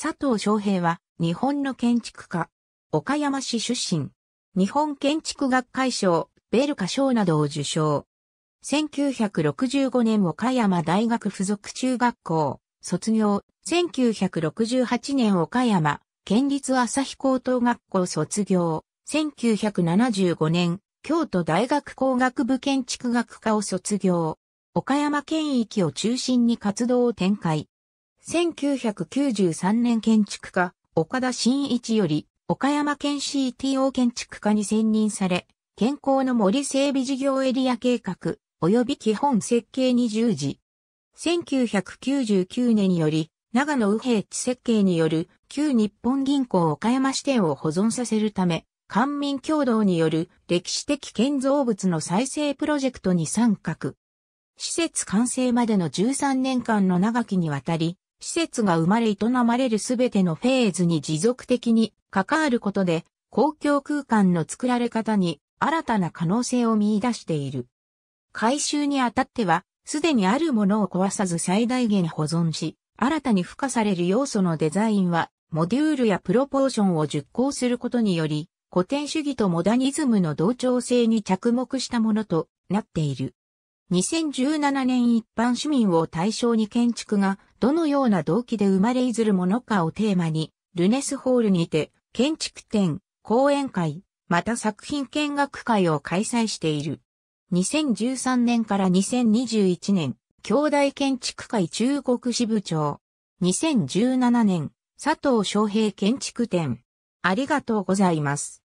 佐藤昌平は日本の建築家、岡山市出身、日本建築学会賞、ベルカ賞などを受賞。1965年岡山大学附属中学校、卒業、1968年岡山、県立朝日高等学校卒業、1975年、京都大学工学部建築学科を卒業、岡山県域を中心に活動を展開。1993年建築家、岡田新一より、岡山県 CTO 建築家に選任され、健康の森整備事業エリア計画、及び基本設計に従事。1999年により、長野右平地設計による旧日本銀行岡山支店を保存させるため、官民共同による歴史的建造物の再生プロジェクトに参画。施設完成までの13年間の長きにわたり、施設が生まれ営まれるすべてのフェーズに持続的に関わることで、公共空間の作られ方に新たな可能性を見出している。改修にあたっては、すでにあるものを壊さず最大限保存し、新たに付加される要素のデザインは、モデュールやプロポーションを熟考することにより、古典主義とモダニズムの同調性に着目したものとなっている。2017年一般市民を対象に建築がどのような動機で生まれいずるものかをテーマに、ルネスホールにて建築展、講演会、また作品見学会を開催している。2013年から2021年、兄弟建築会中国支部長。2017年、佐藤昌平建築展。ありがとうございます。